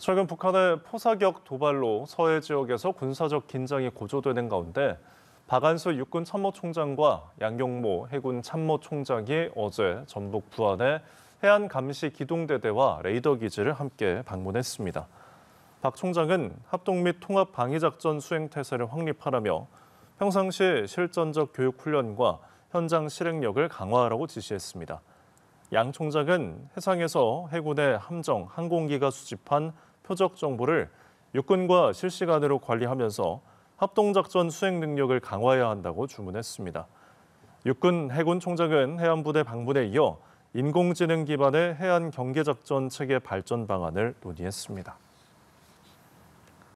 최근 북한의 포사격 도발로 서해 지역에서 군사적 긴장이 고조되는 가운데 박안수 육군 참모총장과 양경모 해군 참모총장이 어제 전북 부안의 해안 감시 기동대대와 레이더 기지를 함께 방문했습니다. 박 총장은 합동 및 통합 방위작전 수행태세를 확립하라며 평상시 실전적 교육훈련과 현장 실행력을 강화하라고 지시했습니다. 양 총장은 해상에서 해군의 함정, 항공기가 수집한 표적 정보를 육군과 실시간으로 관리하면서 합동작전 수행 능력을 강화해야 한다고 주문했습니다. 육군 해군 총장은 해안부대 방문에 이어 인공지능 기반의 해안 경계작전 체계 발전 방안을 논의했습니다.